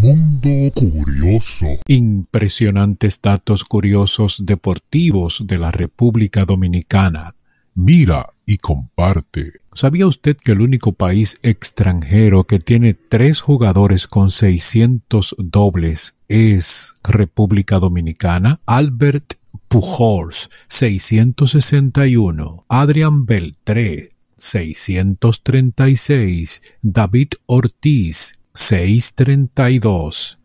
Mundo Curioso. Impresionantes datos curiosos deportivos de la República Dominicana. Mira y comparte. ¿Sabía usted que el único país extranjero que tiene tres jugadores con 600 dobles es República Dominicana? Albert Pujols, 661. Adrian Beltré, 636. David Ortiz, 632.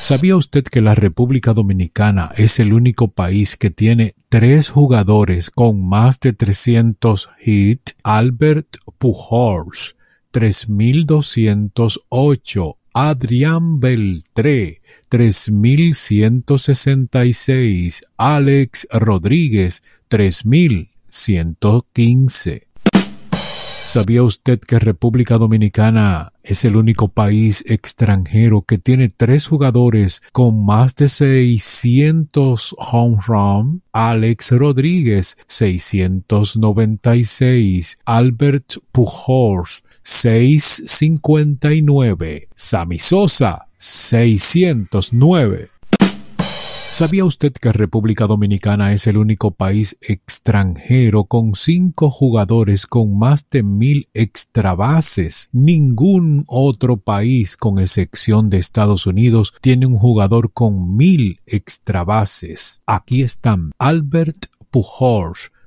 ¿Sabía usted que la República Dominicana es el único país que tiene tres jugadores con más de 300 hits? Albert Pujols, 3208. Adrián Beltré, 3166. Alex Rodríguez, 3115. ¿Sabía usted que República Dominicana es el único país extranjero que tiene tres jugadores con más de 600 home run? Alex Rodríguez, 696. Albert Pujols, 659. Sammy Sosa, 609. ¿Sabía usted que República Dominicana es el único país extranjero con cinco jugadores con más de mil extrabases? Ningún otro país, con excepción de Estados Unidos, tiene un jugador con mil extrabases. Aquí están Albert Pujols,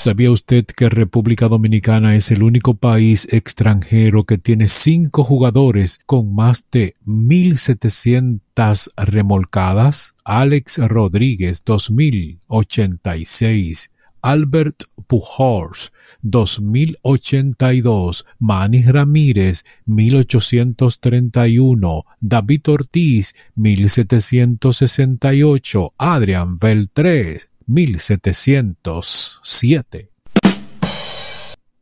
¿Sabía usted que República Dominicana es el único país extranjero que tiene cinco jugadores con más de 1.700 remolcadas? Alex Rodríguez, 2.086. Albert Pujols 2082, Manny Ramírez 1831, David Ortiz 1768, Adrian Beltré 1700. 7.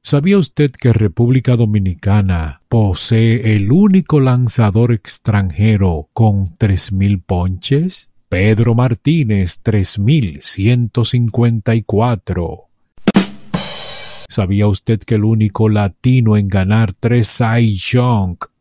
¿Sabía usted que República Dominicana posee el único lanzador extranjero con 3.000 ponches? Pedro Martínez 3154. ¿Sabía usted que el único latino en ganar tres Cy Young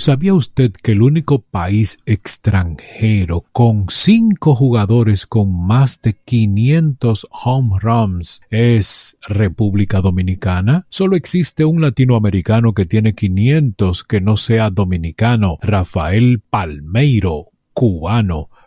¿Sabía usted que el único país extranjero con cinco jugadores con más de 500 home runs es República Dominicana? Solo existe un latinoamericano que tiene 500 que no sea dominicano, Rafael Palmeiro, cubano.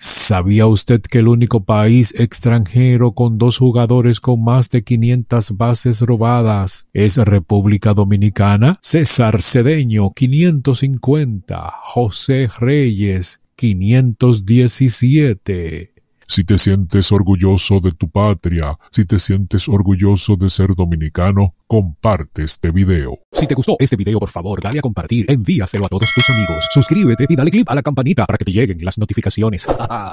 ¿Sabía usted que el único país extranjero con dos jugadores con más de 500 bases robadas es República Dominicana? César Cedeño 550, José Reyes 517. Si te sientes orgulloso de tu patria, si te sientes orgulloso de ser dominicano, comparte este video. Si te gustó este video, por favor, dale a compartir, envíaselo a todos tus amigos, suscríbete y dale click a la campanita para que te lleguen las notificaciones.